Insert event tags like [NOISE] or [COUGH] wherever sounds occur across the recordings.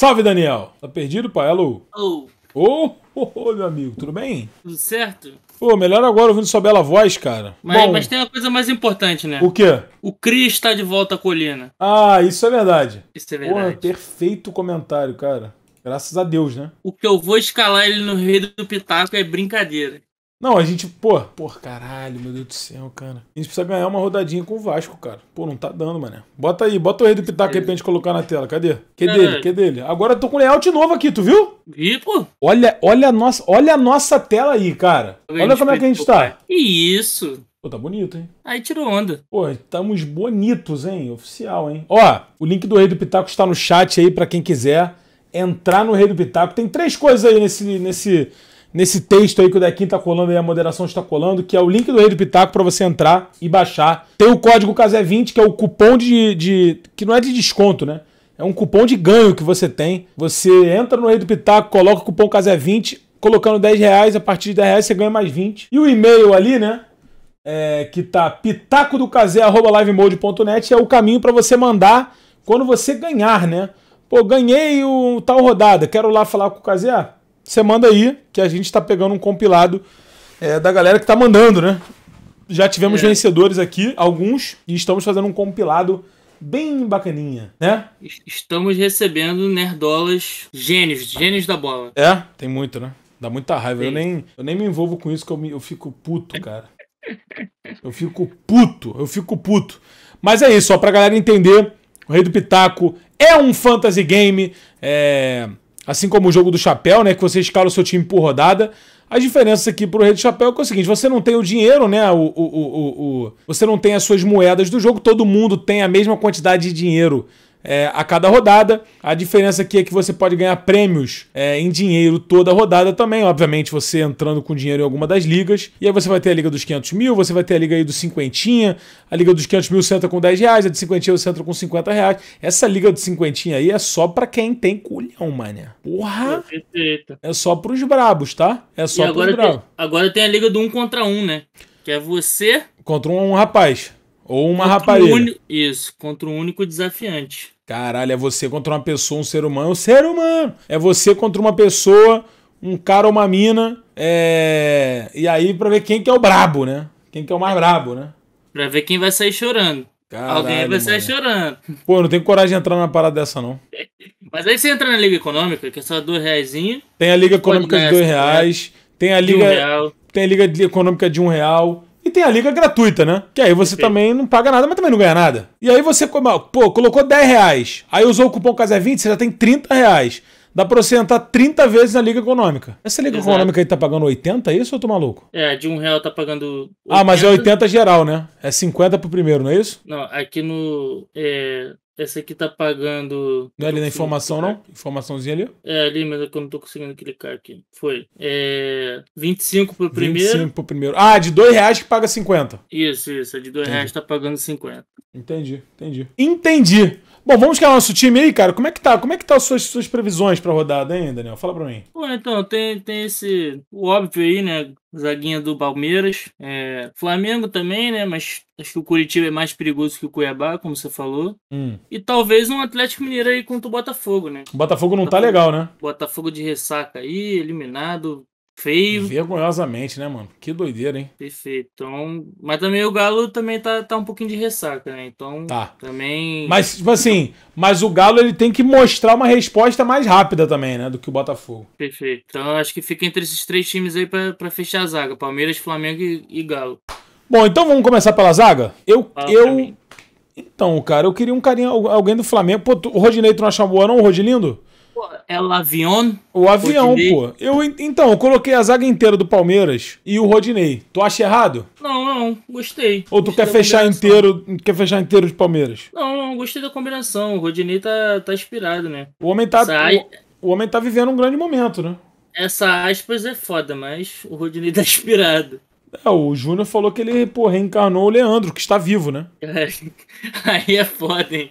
Salve, Daniel! Tá perdido, pai? É Alô? Oh. Ô, oh, oh, oh, meu amigo, tudo bem? Tudo certo? Pô, melhor agora ouvindo sua bela voz, cara. Mas, Bom, mas tem uma coisa mais importante, né? O quê? O Cris está de volta à colina. Ah, isso é verdade. Isso é verdade. Porra, perfeito comentário, cara. Graças a Deus, né? O que eu vou escalar ele no Rei do Pitaco é brincadeira. Não, a gente, pô, pô, caralho, meu Deus do céu, cara. A gente precisa ganhar uma rodadinha com o Vasco, cara. Pô, não tá dando, mané. Bota aí, bota o rei do Pitaco aí pra gente colocar na tela. Cadê? Que é. dele, que dele. Agora eu tô com layout novo aqui, tu viu? Ih, pô. Olha, olha a nossa, olha a nossa tela aí, cara. Olha como é que a gente tá. Isso. Pô, tá bonito, hein? Aí tirou onda. Pô, estamos bonitos, hein? Oficial, hein? Ó, o link do Rei do Pitaco está no chat aí para quem quiser entrar no Rei do Pitaco. Tem três coisas aí nesse nesse nesse texto aí que o Dequim tá colando e a moderação está colando, que é o link do Rei do Pitaco para você entrar e baixar. Tem o código CASE20, que é o cupom de, de. que não é de desconto, né? É um cupom de ganho que você tem. Você entra no Rei do Pitaco, coloca o cupom CASE20, colocando 10 reais, a partir de 10 reais você ganha mais 20. E o e-mail ali, né? É, que tá pitacodocazé.livemode.net é o caminho para você mandar quando você ganhar, né? Pô, ganhei o tal rodada, quero lá falar com o Cazé você manda aí, que a gente está pegando um compilado é, da galera que está mandando, né? Já tivemos é. vencedores aqui, alguns, e estamos fazendo um compilado bem bacaninha, né? Estamos recebendo nerdolas gênios, gênios da bola. É, tem muito, né? Dá muita raiva. Eu nem, eu nem me envolvo com isso, que eu, me, eu fico puto, cara. eu fico puto, eu fico puto. Mas é isso, só pra galera entender, o Rei do Pitaco é um fantasy game, é assim como o jogo do chapéu, né, que você escala o seu time por rodada. As diferenças aqui pro Rei do Chapéu é, é o seguinte, você não tem o dinheiro, né, o, o, o, o, você não tem as suas moedas do jogo, todo mundo tem a mesma quantidade de dinheiro é, a cada rodada. A diferença aqui é que você pode ganhar prêmios é, em dinheiro toda rodada também. Obviamente, você entrando com dinheiro em alguma das ligas. E aí você vai ter a liga dos 500 mil, você vai ter a liga aí dos 50. A liga dos 500 mil você entra com 10 reais, a de 50 você entra com 50 reais. Essa liga dos 50 aí é só pra quem tem culhão, mané. Porra! É só pros brabos, tá? É só e agora brabos. Tem, agora tem a liga do 1 um contra 1, um, né? Que é você. Contra um, um rapaz. Ou uma rapariga. Um, isso, contra um único desafiante. Caralho, é você contra uma pessoa, um ser humano. É um ser humano! É você contra uma pessoa, um cara ou uma mina. É... E aí pra ver quem que é o brabo, né? Quem que é o mais brabo, né? Pra ver quem vai sair chorando. Caralho, Alguém vai sair chorando. [LAUGHS] Pô, não tenho coragem de entrar numa parada dessa, não. Mas aí você entra na Liga Econômica, que é só dois reais. Tem a Liga Econômica de dois reais. Tem a Liga... Um tem a Liga Econômica de um real tem a liga gratuita, né? Que aí você Sim. também não paga nada, mas também não ganha nada. E aí você, pô, colocou 10 reais. Aí usou o cupom Casé 20, você já tem 30 reais. Dá pra você entrar 30 vezes na Liga Econômica. Essa Liga Exato. Econômica aí tá pagando 80, é isso ou eu tô maluco? É, de um real tá pagando. 80. Ah, mas é 80 geral, né? É 50 pro primeiro, não é isso? Não, aqui no. É, essa aqui tá pagando. Não é ali na informação, não? Informaçãozinha ali? É ali, mas é que eu não tô conseguindo clicar aqui. Foi. É. 25 pro primeiro. 25 pro primeiro. Ah, é de 2 reais que paga 50. Isso, isso. É de 2 reais tá pagando 50. Entendi, entendi. Entendi. Bom, vamos que o nosso time aí, cara. Como é que tá? Como é que tá as suas, suas previsões pra rodada, hein, Daniel? Fala pra mim. Bom, então, tem, tem esse. O óbvio aí, né? Zaguinha do Palmeiras. É... Flamengo também, né? Mas acho que o Curitiba é mais perigoso que o Cuiabá, como você falou. Hum. E talvez um Atlético Mineiro aí contra o Botafogo, né? O Botafogo não tá Botafogo, tá legal, né? Botafogo de ressaca aí, eliminado feio. Vergonhosamente, né, mano? Que doideira, hein? Perfeito. Então, mas também o Galo também tá, tá um pouquinho de ressaca, né? Então, tá. também. Mas, tipo assim, mas o Galo ele tem que mostrar uma resposta mais rápida também, né? Do que o Botafogo. Perfeito. Então, acho que fica entre esses três times aí para fechar a zaga: Palmeiras, Flamengo e, e, Galo. Bom, então vamos começar pela zaga? Eu. Fala eu... Então, cara, eu queria um carinha, alguém do Flamengo. Pô, tu, o Rodinei, tu não acha boa, não, o Rodilindo? É o avião? O avião, Rodinei. pô. Eu, então, eu coloquei a zaga inteira do Palmeiras e o Rodinei. Tu acha errado? Não, não. Gostei. Ou tu gostei quer fechar inteiro, quer fechar inteiro de Palmeiras? Não, não. Gostei da combinação. O Rodinei tá, tá inspirado, né? O homem tá, o, o homem tá vivendo um grande momento, né? Essa aspas é foda, mas o Rodinei tá [LAUGHS] inspirado. É, o Júnior falou que ele, pô, reencarnou o Leandro, que está vivo, né? [LAUGHS] Aí é foda, hein?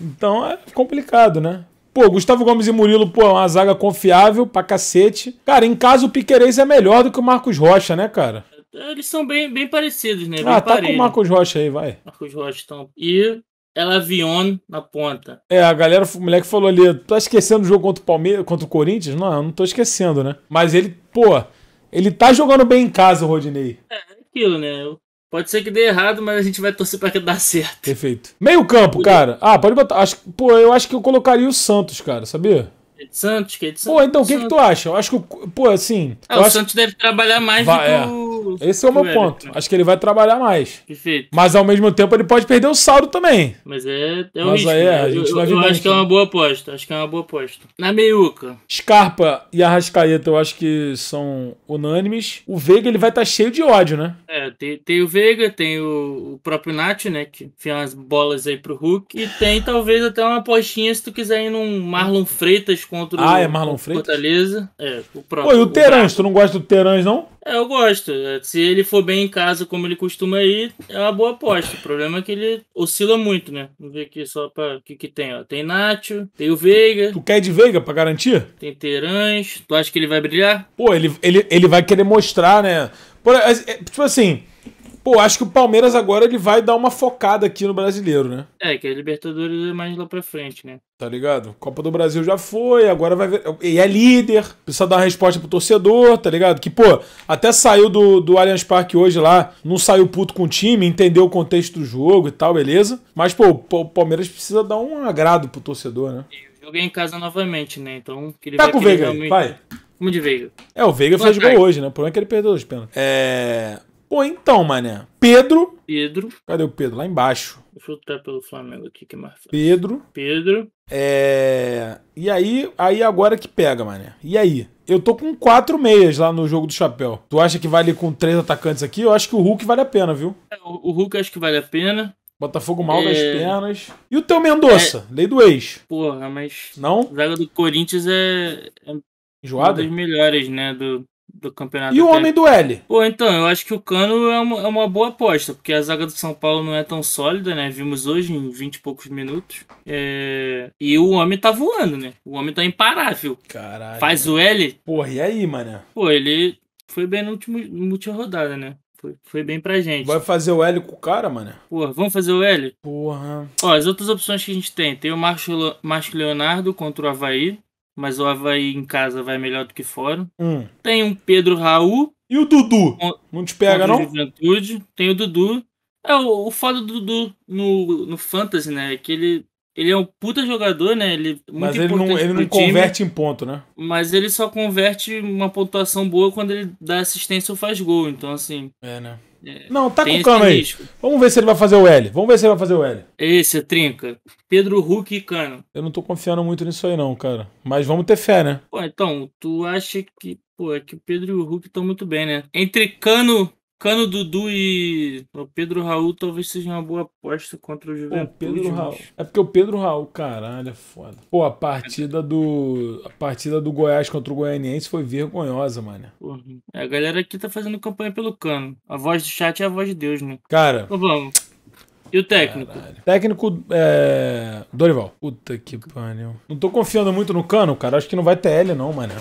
Então é complicado, né? Pô, Gustavo Gomes e Murilo, pô, é uma zaga confiável pra cacete. Cara, em casa o Piquerez é melhor do que o Marcos Rocha, né, cara? Eles são bem, bem parecidos, né? Bem ah, tá com o Marcos Rocha aí, vai. Marcos Rocha, então. E ela Vion na ponta. É, a galera, o moleque falou ali, tá esquecendo o jogo contra o Palmeiras, contra o Corinthians? Não, eu não tô esquecendo, né? Mas ele, pô, ele tá jogando bem em casa, Rodinei. É, é aquilo, né? Pode ser que dê errado, mas a gente vai torcer para que dê certo. Perfeito. Meio campo, cara. Ah, pode botar. Acho, pô, eu acho que eu colocaria o Santos, cara, sabia? Santos, que é de Santos. É pô, então o que, que tu acha? Eu acho que, pô, assim. Ah, o acho... Santos deve trabalhar mais vai, do que é. o esse é o meu ponto. Acho que ele vai trabalhar mais. Perfeito. Mas ao mesmo tempo ele pode perder o saldo também. Mas é, é um Mas risco. Aí, é, né? a gente eu, vai eu acho que é uma boa aposta. Acho que é uma boa aposta. Na meiuca. Scarpa e Arrascaeta eu acho que são unânimes. O Veiga ele vai estar tá cheio de ódio, né? É, tem, tem o Veiga, tem o, o próprio Nath, né? Que enfia umas bolas aí pro Hulk. E tem talvez até uma apostinha se tu quiser ir num Marlon Freitas contra ah, o. Ah, é Marlon Freitas? Fortaleza. É, o próprio. Pô, e o, o Terãs, tu não gosta do Terãs, não? É, eu gosto. Se ele for bem em casa, como ele costuma ir, é uma boa aposta. O problema é que ele oscila muito, né? Vamos ver aqui só para o que, que tem, ó. Tem Nacho, tem o Veiga. Tu quer de Veiga para garantir? Tem Terãs. Tu acha que ele vai brilhar? Pô, ele, ele, ele vai querer mostrar, né? Por, é, é, tipo assim, Pô, acho que o Palmeiras agora ele vai dar uma focada aqui no brasileiro, né? É, que a Libertadores é mais lá pra frente, né? Tá ligado? Copa do Brasil já foi, agora vai ver. E é líder, precisa dar uma resposta pro torcedor, tá ligado? Que, pô, até saiu do, do Allianz Parque hoje lá, não saiu puto com o time, entendeu o contexto do jogo e tal, beleza. Mas, pô, o Palmeiras precisa dar um agrado pro torcedor, né? joguei é em casa novamente, né? Então, queria. tá vai com o Veiga, realmente... vai. Vamos de Veiga. É, o Veiga Boa fez gol hoje, né? O problema é que ele perdeu os pênaltis. É. Pô, então, mané. Pedro. Pedro. Cadê o Pedro? Lá embaixo. Deixa eu pelo Flamengo aqui, que é mais fácil. Pedro. Pedro. É. E aí, aí agora que pega, mané. E aí? Eu tô com quatro meias lá no jogo do chapéu. Tu acha que vale com três atacantes aqui? Eu acho que o Hulk vale a pena, viu? É, o, Hulk acho que vale a pena. Botafogo mal é... das pernas. E o teu Mendonça? É... Lei do ex. Porra, mas. Não? A zaga do Corinthians é. é Enjoada? Uma das melhores, né? Do do campeonato. E o homem do L? Pô, então, eu acho que o Cano é uma, é uma, boa aposta, porque a zaga do São Paulo não é tão sólida, né? Vimos hoje em 20 e poucos minutos. É... E o homem tá voando, né? O homem tá imparável. Caralho. Faz o L. Porra, e aí, mano? Pô, ele foi bem no último, última rodada, né? Foi, foi, bem pra gente. Vai fazer o L com o cara, mano? Porra, vamos fazer o L? Porra. Ó, as outras opções que a gente tem. Tem o Márcio, Márcio Leonardo contra o Havaí mas o Havaí em casa vai melhor do que fora. Hum. Tem um Pedro Raul. E o Dudu? Com, não te pega, não? Juventude. Tem o Dudu. É, o, o foda do Dudu no, no Fantasy, né? É que ele, ele é um puta jogador, né? Ele, é muito mas ele não, ele não time, converte em ponto, né? Mas ele só converte uma pontuação boa quando ele dá assistência ou faz gol. Então, assim. É, né? É. não, tá com calma aí. Risco. Vamos ver se ele vai fazer o L. Vamos ver se ele vai fazer o L. Esse, trinca. Pedro, Hulk e Cano. Eu não tô confiando muito nisso aí, não, cara. Mas vamos ter fé, né? Pô, então, tu acha que. Pô, é que o Pedro e o Hulk estão muito bem, né? Entre Cano, Cano, Dudu e o Pedro Raul talvez seja uma boa aposta contra o Juventude. Pô, Pedro Raul. É porque o Pedro Raul, caralho, é foda. Pô, a partida do a partida do Goiás contra o Goianiense foi vergonhosa, mano. É, a galera aqui tá fazendo campanha pelo Cano. A voz do chat é a voz de Deus, né? Cara. Então vamos. E o técnico? Caralho. Técnico é. Dorival. Puta que pariu. Não tô confiando muito no Cano, cara. Acho que não vai ter L, não, mano.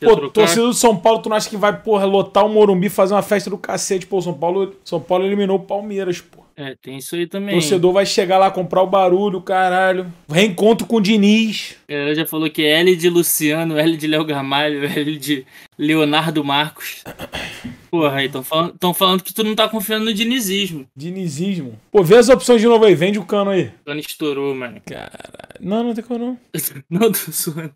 Pô, trocar... torcida do São Paulo, tu não acha que vai, porra, lotar o Morumbi fazer uma festa do cacete? Pô, São Paulo, São Paulo eliminou o Palmeiras, pô. É, tem isso aí também. torcedor vai chegar lá comprar o barulho, caralho. Reencontro com o Diniz. Ela já falou que é L de Luciano, L de Léo Garmalho, [LAUGHS] L de Leonardo Marcos. Porra, aí estão falando, falando que tu não tá confiando no dinizismo. Dinizismo? Pô, vê as opções de novo aí, vende o cano aí. O cano estourou, mano. Caralho. Não, não tem como não. [LAUGHS] não, tô suando.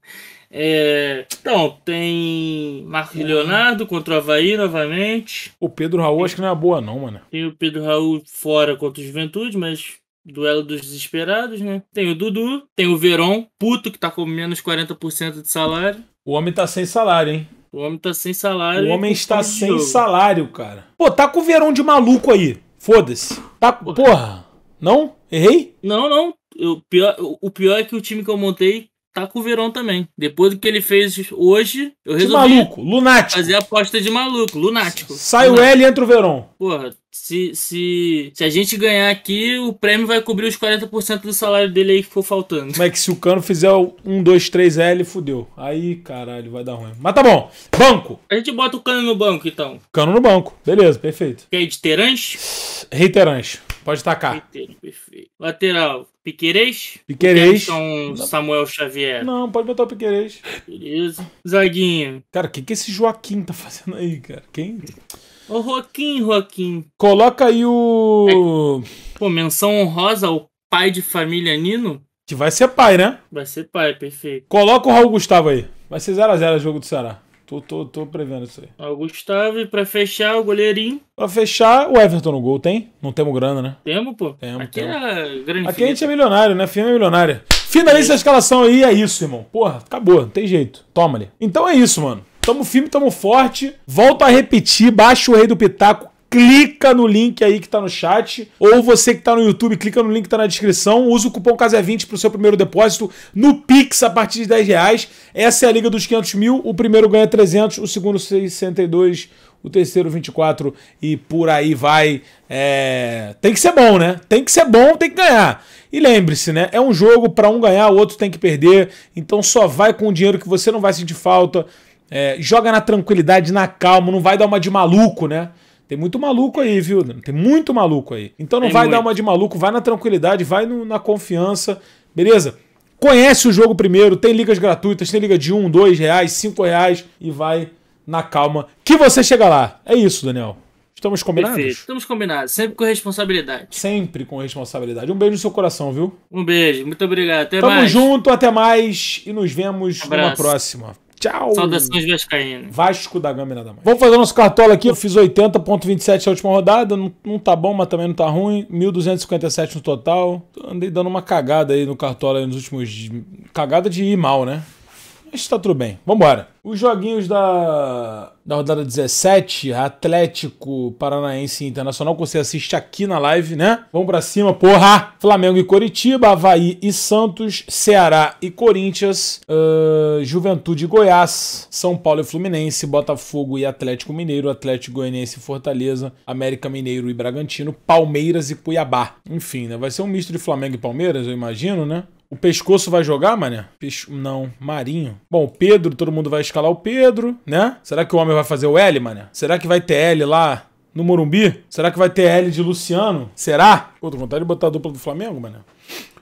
É... Então, tem Marcos Leonardo contra o Havaí novamente. O Pedro Raul acho que não é boa não, mano. Tem o Pedro Raul fora contra o Juventude, mas Duelo dos desesperados, né? Tem o Dudu, tem o Verão, puto que tá com menos 40% de salário. O homem tá sem salário, hein? O homem tá sem salário. O homem está sem jogo. salário, cara. Pô, tá com o verão de maluco aí. Foda-se. Tá, porra. porra. Não? Errei? Não, não. O pior, o pior é que o time que eu montei tá com o Verão também. Depois do que ele fez hoje, eu resolvi. De maluco, lunático. Fazer aposta de maluco, lunático. Sai lunático. o L e entra o Verão. Porra, se, se, se a gente ganhar aqui, o prêmio vai cobrir os 40% do salário dele aí que for faltando. como é que se o Cano fizer o 1, 2, 3 L, fudeu. Aí, caralho, vai dar ruim. Mas tá bom. Banco. A gente bota o Cano no banco, então. Cano no banco. Beleza, perfeito. Que aí de Terãs? Pode tacar. Reiteiro, perfeito. Lateral. Piqueires? Piqueires. Então, Samuel Xavier. Não, pode botar o Piqueires. Beleza. Zaguinho. Cara, o que, que esse Joaquim tá fazendo aí, cara? Quem? Ô, Roquim, Roquim. Coloca aí o. É... Pô, menção honrosa ao pai de família Nino. Que vai ser pai, né? Vai ser pai, perfeito. Coloca o Raul Gustavo aí. Vai ser 0x0 o jogo do Ceará. Tô, tô, tô prevendo isso aí. Ó, Gustavo, e pra fechar, o goleirinho. Pra fechar, o Everton no gol, tem? Não temos grana, né? Temos, pô. Temos, Aqui é grande Aqui a gente é milionário, né? Firma é milionária. Finaliza a escalação aí, é isso, irmão. Porra, acabou, não tem jeito. Toma ali. Então é isso, mano. Tamo firme, tamo forte. Volto a repetir, baixa o Rei do Pitaco, clica no link aí que tá no chat, ou você que tá no YouTube, clica no link que tá na descrição, usa o cupom CASE20 pro seu primeiro depósito no Pix a partir de 10 reais. Essa é a liga dos 500 mil, o primeiro ganha 300, o segundo 62, o terceiro 24 e por aí vai. É... Tem que ser bom, né? Tem que ser bom, tem que ganhar. E lembre-se, né? É um jogo para um ganhar, o outro tem que perder, então só vai com o dinheiro que você não vai sentir falta. É, joga na tranquilidade, na calma, não vai dar uma de maluco, né? Tem muito maluco aí, viu? Tem muito maluco aí. Então não Tem vai muito. dar uma de maluco, vai na tranquilidade, vai no, na confiança, beleza? Conhece o jogo primeiro, tem ligas gratuitas, tem liga de 1, um, 2 reais, 5 reais e vai na calma que você chega lá. É isso, Daniel. Estamos combinados? Perfeito. Estamos combinados, sempre com responsabilidade. Sempre com responsabilidade. Um beijo no seu coração, viu? Um beijo, muito obrigado. Até Tamo mais. Tamo junto, até mais e nos vemos na próxima. Tchau. Saudações Vascaíno. Vasco da Gama e nada mais. Vamos fazer nosso cartola aqui. Eu fiz 80,27 na última rodada. Não, não, tá bom, mas também não tá ruim. 1.257 no total. Andei dando uma cagada aí no cartola aí nos últimos. Cagada de ir mal, né? está tudo bem. Vambora. Os joguinhos da, da rodada 17, Atlético Paranaense Internacional, que você assiste aqui na live, né? Vamos pra cima, porra! Flamengo e Coritiba, Havaí e Santos, Ceará e Corinthians, uh, Juventude e Goiás, São Paulo e Fluminense, Botafogo e Atlético Mineiro, Atlético Goianiense e Fortaleza, América Mineiro e Bragantino, Palmeiras e Cuiabá. Enfim, né? Vai ser um misto de Flamengo e Palmeiras, eu imagino, né? O pescoço vai jogar, mané? Pes... Não, Marinho. Bom, Pedro, todo mundo vai escalar o Pedro, né? Será que o homem vai fazer o L, mané? Será que vai ter L lá no Morumbi? Será que vai ter L de Luciano? Será? Pô, tô vontade de botar a dupla do Flamengo, mané.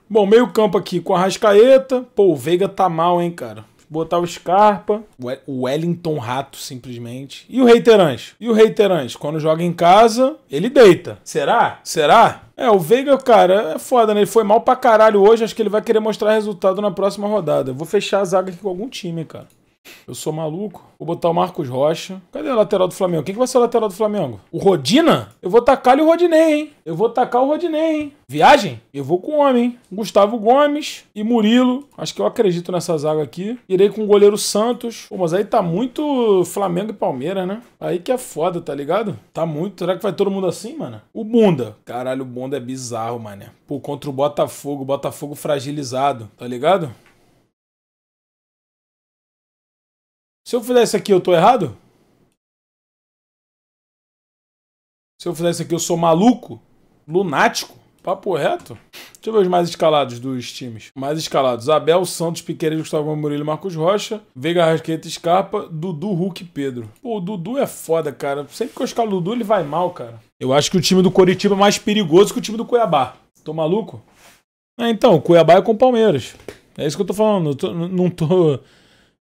Bom, meio campo aqui com a Rascaeta. Pô, o Veiga tá mal, hein, cara. Botar o Scarpa, o Wellington Rato, simplesmente. E o Reiterange. E o Reiterange, Quando joga em casa, ele deita. Será? Será? É, o Veiga, cara, é foda, né? Ele foi mal pra caralho hoje, acho que ele vai querer mostrar resultado na próxima rodada. Eu vou fechar a zaga aqui com algum time, cara. Eu sou maluco. Vou botar o Marcos Rocha. Cadê o lateral do Flamengo? Quem que vai ser o lateral do Flamengo? O Rodina? Eu vou tacar o Rodinei, hein? Eu vou tacar o Rodinei, hein? Viagem? Eu vou com o homem, hein? Gustavo Gomes e Murilo. Acho que eu acredito nessa zaga aqui. Irei com o goleiro Santos. Pô, mas aí tá muito Flamengo e Palmeiras, né? Aí que é foda, tá ligado? Tá muito. Será que vai todo mundo assim, mano? O Bunda. Caralho, o Bunda é bizarro, mano. Pô, contra o Botafogo. Botafogo fragilizado, tá ligado? Se eu fizer isso aqui, eu tô errado? Se eu fizer isso aqui, eu sou maluco? Lunático? Papo reto? Deixa eu ver os mais escalados dos times. Mais escalados. Abel, Santos, Piqueira, Gustavo Murilo, Marcos Rocha, Veiga, Rasqueta, Scarpa, Dudu, Hulk Pedro. Pô, o Dudu é foda, cara. Sempre que eu escalo o Dudu, ele vai mal, cara. Eu acho que o time do Coritiba é mais perigoso que o time do Cuiabá. Tô maluco? É, então, Cuiabá é com o Palmeiras. É isso que eu tô falando. Eu tô, não tô...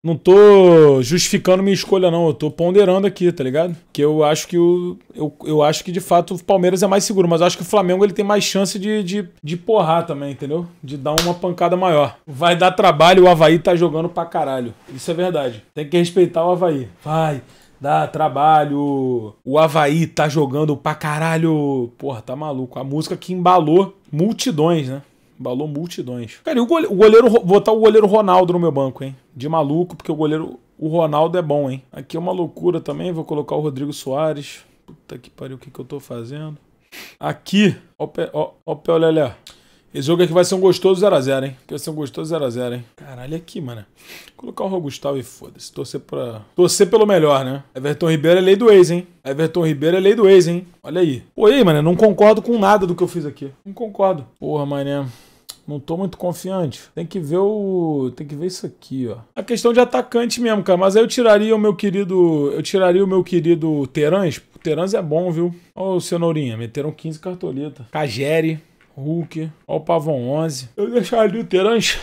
Não tô justificando minha escolha, não. Eu tô ponderando aqui, tá ligado? Que eu acho que o. Eu, eu acho que de fato o Palmeiras é mais seguro, mas eu acho que o Flamengo ele tem mais chance de, de, de porrar também, entendeu? De dar uma pancada maior. Vai dar trabalho, o Havaí tá jogando pra caralho. Isso é verdade. Tem que respeitar o Havaí. Vai dá trabalho. O Havaí tá jogando pra caralho. Porra, tá maluco. A música que embalou multidões, né? Balou multidões. Cara, e o goleiro, o goleiro. Vou botar o goleiro Ronaldo no meu banco, hein? De maluco, porque o goleiro. O Ronaldo é bom, hein? Aqui é uma loucura também. Vou colocar o Rodrigo Soares. Puta que pariu, o que, que eu tô fazendo? Aqui. Ó o pé, ó, ó Esse jogo aqui vai ser um gostoso 0x0, hein? Vai ser um gostoso 0x0, hein? Caralho, é aqui, mano. Vou colocar o Gustavo e foda-se. Torcer pra. Torcer pelo melhor, né? Everton Ribeiro é lei do ex, hein? Everton Ribeiro é lei do ex, hein? Olha aí. Pô, aí, mano, não concordo com nada do que eu fiz aqui. Não concordo. Porra, mané. Não tô muito confiante. Tem que ver o... Tem que ver isso aqui, ó. A questão de atacante mesmo, cara. Mas aí eu tiraria o meu querido... Eu tiraria o meu querido Terãs. O é bom, viu? Ó o Cenourinha. Meteram 15 cartoleta. cajere Hulk. Ó o Pavão 11. Eu deixaria o Terãs.